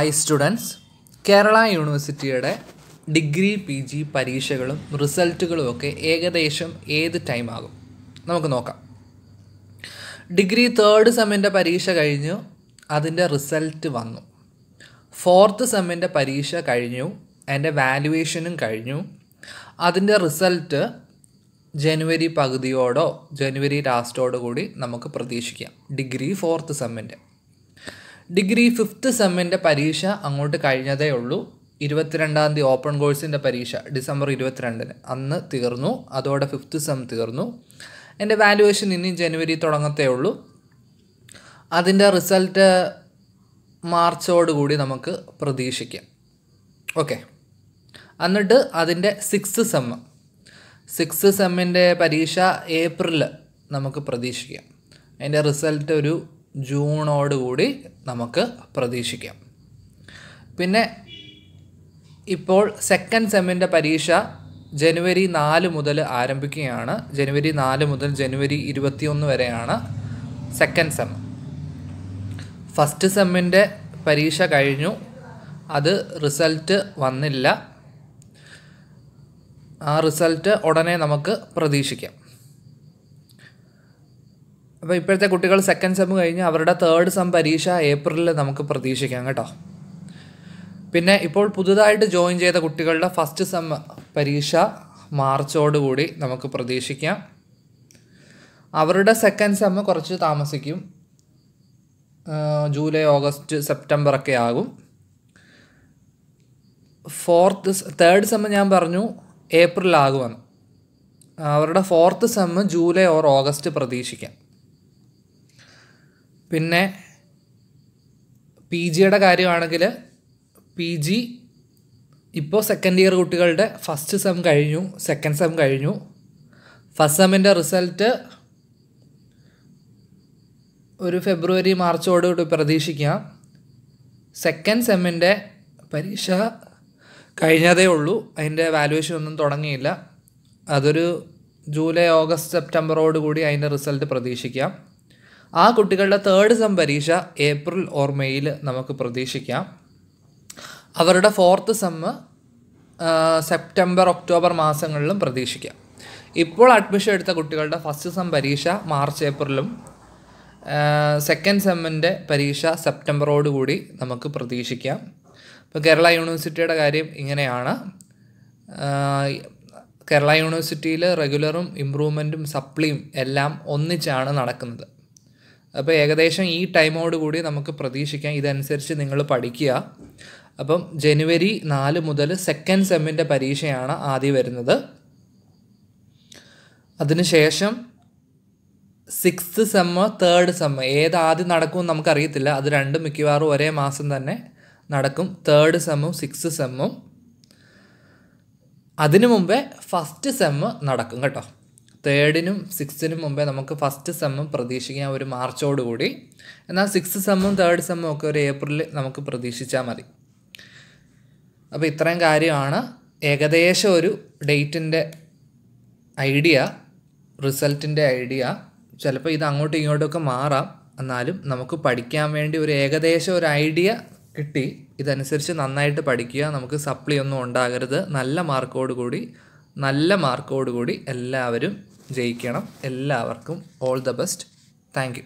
high students Kerala യൂണിവേഴ്സിറ്റിയുടെ degree P G പരീക്ഷകളും റിസൾട്ടുകളും ഒക്കെ ഏകദേശം ഏത് ടൈമാകും ആകും നമുക്ക് നോക്കാം ഡിഗ്രി തേർഡ് സെമ്മിൻ്റെ പരീക്ഷ കഴിഞ്ഞു അതിൻ്റെ റിസൾട്ട് വന്നു ഫോർത്ത് സെമ്മിൻ്റെ പരീക്ഷ കഴിഞ്ഞു അതിൻ്റെ വാല്യുവേഷനും കഴിഞ്ഞു അതിൻ്റെ റിസൾട്ട് ജനുവരി പകുതിയോടോ ജനുവരി ലാസ്റ്റോടോ കൂടി നമുക്ക് പ്രതീക്ഷിക്കാം ഡിഗ്രി ഫോർത്ത് സെമ്മിൻ്റെ ഡിഗ്രി ഫിഫ്ത്ത് സെമ്മിൻ്റെ പരീക്ഷ അങ്ങോട്ട് കഴിഞ്ഞതേ ഉള്ളൂ ഇരുപത്തിരണ്ടാം തീയതി ഓപ്പൺ കോഴ്സിൻ്റെ പരീക്ഷ ഡിസംബർ ഇരുപത്തിരണ്ടിന് അന്ന് തീർന്നു അതോടെ ഫിഫ്ത്ത് സെം തീർന്നു എൻ്റെ വാല്യുവേഷൻ ഇനി ജനുവരി തുടങ്ങത്തേ ഉള്ളൂ അതിൻ്റെ റിസൾട്ട് മാർച്ചോടുകൂടി നമുക്ക് പ്രതീക്ഷിക്കാം ഓക്കെ എന്നിട്ട് അതിൻ്റെ സിക്സ് സെം സിക്സ് സെമ്മിൻ്റെ പരീക്ഷ ഏപ്രിൽ നമുക്ക് പ്രതീക്ഷിക്കാം അതിൻ്റെ റിസൾട്ട് ഒരു ജൂണോടുകൂടി നമുക്ക് പ്രതീക്ഷിക്കാം പിന്നെ ഇപ്പോൾ സെക്കൻഡ് സെമ്മിൻ്റെ പരീക്ഷ ജനുവരി നാല് മുതൽ ആരംഭിക്കുകയാണ് ജനുവരി നാല് മുതൽ ജനുവരി ഇരുപത്തിയൊന്ന് വരെയാണ് സെക്കൻഡ് സെം ഫസ്റ്റ് സെമ്മിൻ്റെ പരീക്ഷ കഴിഞ്ഞു അത് റിസൾട്ട് വന്നില്ല ആ റിസൾട്ട് ഉടനെ നമുക്ക് പ്രതീക്ഷിക്കാം അപ്പോൾ ഇപ്പോഴത്തെ കുട്ടികൾ സെക്കൻഡ് സെം കഴിഞ്ഞ് അവരുടെ തേർഡ് സെം പരീക്ഷ ഏപ്രിലിൽ നമുക്ക് പ്രതീക്ഷിക്കാം കേട്ടോ പിന്നെ ഇപ്പോൾ പുതുതായിട്ട് ജോയിൻ ചെയ്ത കുട്ടികളുടെ ഫസ്റ്റ് സെം പരീക്ഷ മാർച്ചോടുകൂടി നമുക്ക് പ്രതീക്ഷിക്കാം അവരുടെ സെക്കൻഡ് സെം കുറച്ച് താമസിക്കും ജൂലൈ ഓഗസ്റ്റ് സെപ്റ്റംബർ ഒക്കെ ആകും ഫോർത്ത് തേർഡ് സെം ഞാൻ പറഞ്ഞു ഏപ്രിൽ ആകുമെന്ന് അവരുടെ fourth sem July or August പ്രതീക്ഷിക്കാം പിന്നെ പി ജിയുടെ കാര്യമാണെങ്കിൽ പി ജി ഇപ്പോൾ സെക്കൻഡ് ഇയർ കുട്ടികളുടെ ഫസ്റ്റ് സെം കഴിഞ്ഞു സെക്കൻഡ് സെം കഴിഞ്ഞു ഫസ്റ്റ് സെമ്മിൻ്റെ റിസൾട്ട് ഒരു ഫെബ്രുവരി മാർച്ചോടുകൂടി പ്രതീക്ഷിക്കാം സെക്കൻഡ് സെമ്മിൻ്റെ പരീക്ഷ കഴിഞ്ഞതേ ഉള്ളൂ അതിൻ്റെ വാലുവേഷൻ ഒന്നും തുടങ്ങിയില്ല അതൊരു ജൂലൈ ഓഗസ്റ്റ് സെപ്റ്റംബറോടുകൂടി അതിൻ്റെ റിസൾട്ട് പ്രതീക്ഷിക്കാം ആ കുട്ടികളുടെ തേർഡ് സെം പരീക്ഷ ഏപ്രിൽ ഓർ മെയ്യിൽ നമുക്ക് പ്രതീക്ഷിക്കാം അവരുടെ ഫോർത്ത് സെം സെപ്റ്റംബർ ഒക്ടോബർ മാസങ്ങളിലും പ്രതീക്ഷിക്കാം ഇപ്പോൾ അഡ്മിഷൻ എടുത്ത കുട്ടികളുടെ ഫസ്റ്റ് സെം പരീക്ഷ മാർച്ച് ഏപ്രിലും സെക്കൻഡ് സെമ്മിൻ്റെ പരീക്ഷ സെപ്റ്റംബറോടുകൂടി നമുക്ക് പ്രതീക്ഷിക്കാം ഇപ്പോൾ കേരള യൂണിവേഴ്സിറ്റിയുടെ കാര്യം ഇങ്ങനെയാണ് കേരള യൂണിവേഴ്സിറ്റിയിൽ റെഗുലറും ഇമ്പ്രൂവ്മെൻറ്റും സപ്ലിയും എല്ലാം ഒന്നിച്ചാണ് നടക്കുന്നത് അപ്പോൾ ഏകദേശം ഈ ടൈമോട് കൂടി നമുക്ക് പ്രതീക്ഷിക്കാം ഇതനുസരിച്ച് നിങ്ങൾ പഠിക്കുക അപ്പം ജനുവരി നാല് മുതൽ സെക്കൻഡ് സെമ്മിൻ്റെ പരീക്ഷയാണ് ആദ്യം വരുന്നത് അതിനുശേഷം സിക്സ്ത് സെമ്മ് തേർഡ് സെമ്മ് ഏത് ആദ്യം നടക്കും നമുക്കറിയത്തില്ല അത് രണ്ടും മിക്കവാറും ഒരേ മാസം തന്നെ നടക്കും തേർഡ് സെമ്മും സിക്സ്ത് സെമ്മും അതിനു മുമ്പേ ഫസ്റ്റ് സെമ്മ് നടക്കും കേട്ടോ തേർഡിനും സിക്സ്തിനും മുമ്പേ നമുക്ക് ഫസ്റ്റ് സെമ്മും പ്രതീക്ഷിക്കാം ഒരു മാർച്ചോടുകൂടി എന്നാൽ സിക്സ് സെമ്മും തേർഡ് സെമ്മും ഒക്കെ ഒരു ഏപ്രിലിൽ നമുക്ക് പ്രതീക്ഷിച്ചാൽ മതി അപ്പോൾ ഇത്രയും കാര്യമാണ് ഏകദേശം ഒരു ഡേറ്റിൻ്റെ ഐഡിയ റിസൾട്ടിൻ്റെ ഐഡിയ ചിലപ്പോൾ ഇത് അങ്ങോട്ടും ഇങ്ങോട്ടുമൊക്കെ മാറാം എന്നാലും നമുക്ക് പഠിക്കാൻ വേണ്ടി ഒരു ഏകദേശം ഒരു ഐഡിയ കിട്ടി ഇതനുസരിച്ച് നന്നായിട്ട് പഠിക്കുക നമുക്ക് സപ്ലി ഒന്നും ഉണ്ടാകരുത് നല്ല മാർക്കോടുകൂടി കൂടി നല്ല മാർക്കോടുകൂടി എല്ലാവരും ജയിക്കണം എല്ലാവർക്കും ഓൾ ദ ബെസ്റ്റ് താങ്ക്